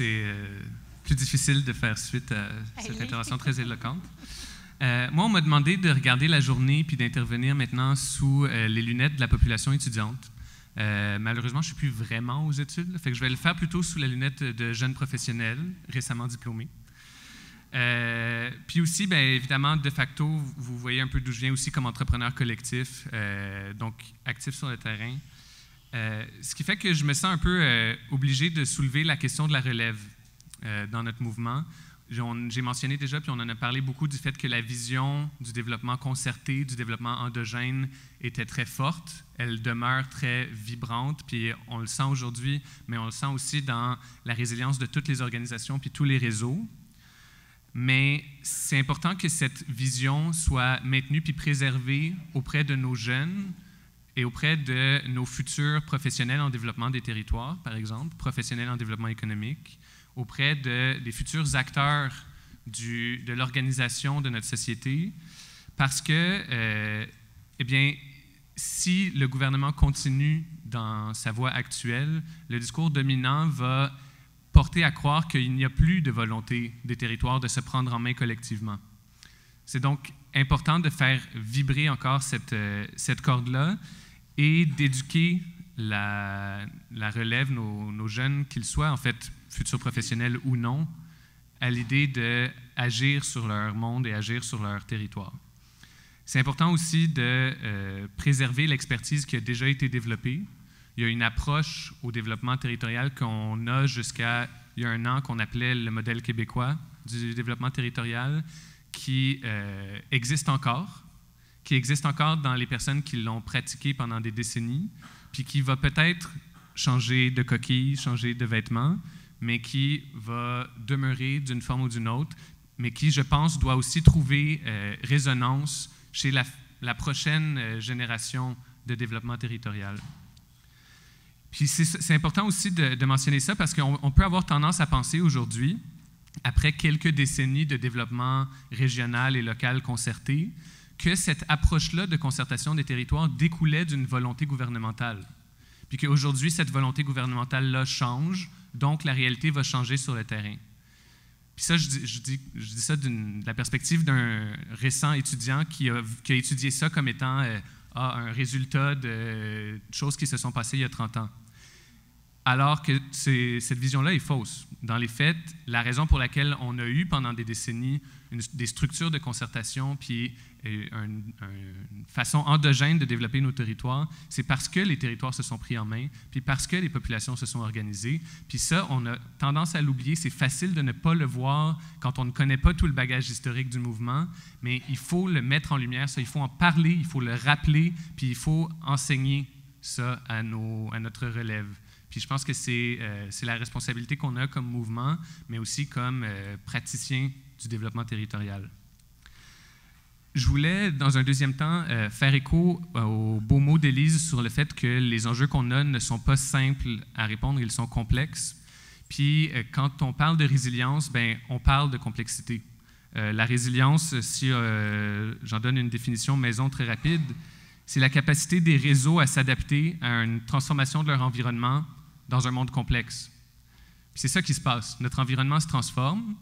c'est euh, plus difficile de faire suite à cette intervention très éloquente. Euh, moi, on m'a demandé de regarder la journée puis d'intervenir maintenant sous euh, les lunettes de la population étudiante. malheureusement, je ne suis plus vraiment aux études, fait que je vais le faire plutôt sous la lunette de jeunes professionnels récemment diplômés. puis aussi, bien, évidemment, de facto, vous voyez un peu d'où je viens aussi comme entrepreneur collectif, donc actif sur le terrain, euh, ce qui fait que je me sens un peu euh, obligé de soulever la question de la relève euh, dans notre mouvement. J'ai mentionné déjà, puis on en a parlé beaucoup du fait que la vision du développement concerté, du développement endogène était très forte. Elle demeure très vibrante, puis on le sent aujourd'hui, mais on le sent aussi dans la résilience de toutes les organisations, puis tous les réseaux. Mais c'est important que cette vision soit maintenue puis préservée auprès de nos jeunes, et auprès de nos futurs professionnels en développement des territoires, par exemple, professionnels en développement économique, auprès de, des futurs acteurs du, de l'organisation de notre société, parce que, euh, eh bien, si le gouvernement continue dans sa voie actuelle, le discours dominant va porter à croire qu'il n'y a plus de volonté des territoires de se prendre en main collectivement. C'est donc important de faire vibrer encore cette, euh, cette corde-là et d'éduquer la, relève, nos, jeunes, qu'ils soient en fait futurs professionnels ou non, à l'idée d'agir sur leur monde et agir sur leur territoire. C'est important aussi de euh, préserver l'expertise qui a déjà été développée. Il y a une approche au développement territorial qu'on a jusqu'à il y a un an qu'on appelait le modèle québécois du développement territorial qui euh, existe encore, qui existe encore dans les personnes qui l'ont pratiqué pendant des décennies, puis qui va peut-être changer de coquille, changer de vêtements, mais qui va demeurer d'une forme ou d'une autre, mais qui, je pense, doit aussi trouver euh, résonance chez la, prochaine euh, génération de développement territorial. Puis c'est important aussi de, de, mentionner ça parce qu'on peut avoir tendance à penser aujourd'hui, après quelques décennies de développement régional et local concerté, que cette approche-là de concertation des territoires découlait d'une volonté gouvernementale. Puis qu'aujourd'hui, cette volonté gouvernementale-là change, donc la réalité va changer sur le terrain. Puis ça, je dis, je dis, ça de la perspective d'un récent étudiant qui a, étudié ça comme étant euh, ah, un résultat de, de choses qui se sont passées il y a 30 ans alors que cette vision-là est fausse. Dans les faits, la raison pour laquelle on a eu pendant des décennies des structures de concertation puis euh, une, une façon endogène de développer nos territoires, c'est parce que les territoires se sont pris en main, puis parce que les populations se sont organisées. Puis ça, on a tendance à l'oublier. C'est facile de ne pas le voir quand on ne connaît pas tout le bagage historique du mouvement, mais il faut le mettre en lumière, ça, il faut en parler, il faut le rappeler, puis il faut enseigner ça à notre relève. Puis je pense que c'est euh, c'est la responsabilité qu'on a comme mouvement, mais aussi comme euh, praticien du développement territorial. Je voulais, dans un deuxième temps, euh, faire écho aux beaux mots d'Élise sur le fait que les enjeux qu'on a ne sont pas simples à répondre, ils sont complexes. Puis quand on parle de résilience, ben, on parle de complexité. la résilience, si j'en donne une définition maison très rapide, c'est la capacité des réseaux à s'adapter à une transformation de leur environnement dans un monde complexe. C'est ça qui se passe. Notre environnement se transforme,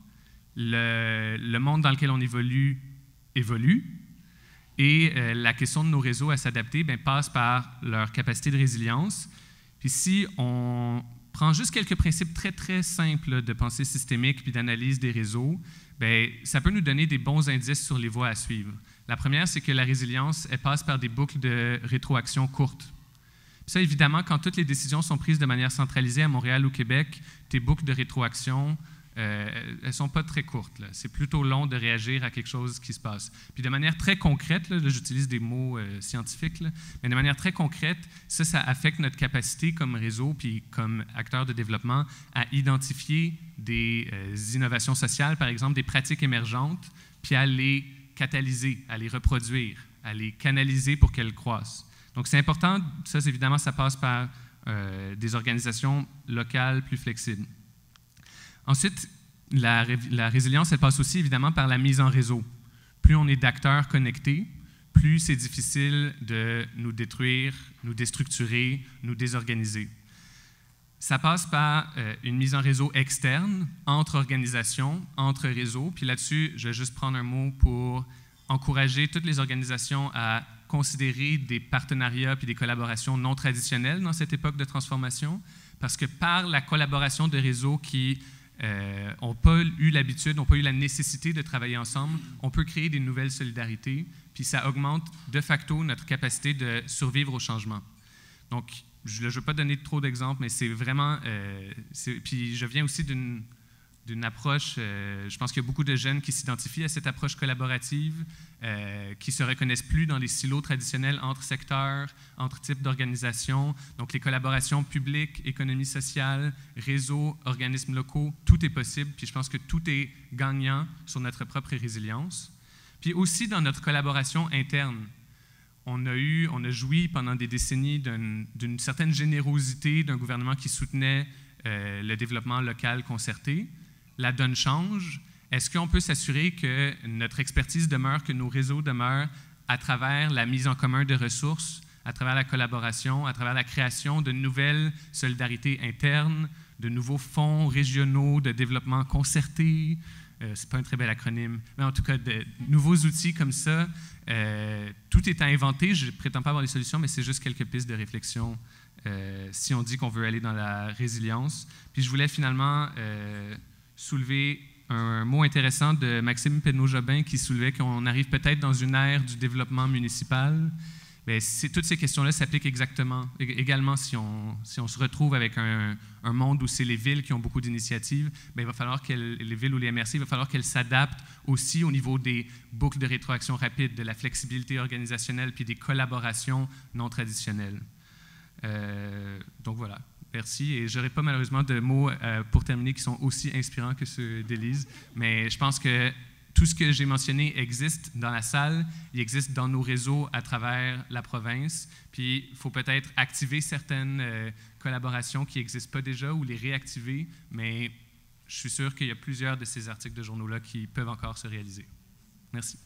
le, monde dans lequel on évolue évolue, et euh, la question de nos réseaux à s'adapter ben, passe par leur capacité de résilience. Puis si on prend juste quelques principes très, très simples de pensée systémique puis d'analyse des réseaux, ben ça peut nous donner des bons indices sur les voies à suivre. La première, c'est que la résilience, elle passe par des boucles de rétroaction courtes ça, évidemment, quand toutes les décisions sont prises de manière centralisée à Montréal ou Québec, tes boucles de rétroaction, euh, elles ne sont pas très courtes. C'est plutôt long de réagir à quelque chose qui se passe. Puis de manière très concrète, là, j'utilise des mots euh, scientifiques, mais de manière très concrète, ça, ça affecte notre capacité comme réseau puis comme acteur de développement à identifier des euh, innovations sociales, par exemple des pratiques émergentes, puis à les catalyser, à les reproduire, à les canaliser pour qu'elles croissent. Donc c'est important, ça évidemment ça passe par euh, des organisations locales plus flexibles. Ensuite, la, résilience, elle passe aussi évidemment par la mise en réseau. Plus on est d'acteurs connectés, plus c'est difficile de nous détruire, nous déstructurer, nous désorganiser. Ça passe par euh, une mise en réseau externe, entre organisations, entre réseaux. Puis là-dessus, je vais juste prendre un mot pour encourager toutes les organisations à considérer des partenariats puis des collaborations non traditionnelles dans cette époque de transformation, parce que par la collaboration de réseaux qui n'ont euh, pas eu l'habitude, n'ont pas eu la nécessité de travailler ensemble, on peut créer des nouvelles solidarités, puis ça augmente de facto notre capacité de survivre au changement. Donc, je ne veux pas donner trop d'exemples, mais c'est vraiment... Euh, puis je viens aussi d'une approche, euh, je pense qu'il y a beaucoup de jeunes qui s'identifient à cette approche collaborative, euh, qui se reconnaissent plus dans les silos traditionnels entre secteurs, entre types d'organisations. Donc les collaborations publiques, économie sociale, réseaux, organismes locaux, tout est possible. Puis je pense que tout est gagnant sur notre propre résilience. Puis aussi dans notre collaboration interne. On a eu, on a joui pendant des décennies d'une certaine générosité d'un gouvernement qui soutenait euh, le développement local concerté. La donne change est-ce qu'on peut s'assurer que notre expertise demeure, que nos réseaux demeurent à travers la mise en commun de ressources, à travers la collaboration, à travers la création de nouvelles solidarités internes, de nouveaux fonds régionaux de développement concerté, ce euh, c'est pas un très bel acronyme, mais en tout cas, de nouveaux outils comme ça, euh, tout est à inventer. Je ne prétends pas avoir les solutions, mais c'est juste quelques pistes de réflexion euh, si on dit qu'on veut aller dans la résilience. Puis je voulais finalement soulever un mot intéressant de Maxime Penot-Jobin qui soulevait qu'on arrive peut-être dans une ère du développement municipal. Ben, toutes ces questions-là s'appliquent exactement, également si on, si on, se retrouve avec un, monde où c'est les villes qui ont beaucoup d'initiatives, ben, il va falloir que les villes ou les MRC, il va falloir qu'elles s'adaptent aussi au niveau des boucles de rétroaction rapide, de la flexibilité organisationnelle, puis des collaborations non traditionnelles. Euh, donc voilà, Merci. Et n'aurai pas malheureusement de mots euh, pour terminer qui sont aussi inspirants que ceux d'Élise, mais je pense que tout ce que j'ai mentionné existe dans la salle, il existe dans nos réseaux à travers la province. Puis il faut peut-être activer certaines euh, collaborations qui n'existent pas déjà ou les réactiver, mais je suis sûr qu'il y a plusieurs de ces articles de journaux-là qui peuvent encore se réaliser. Merci.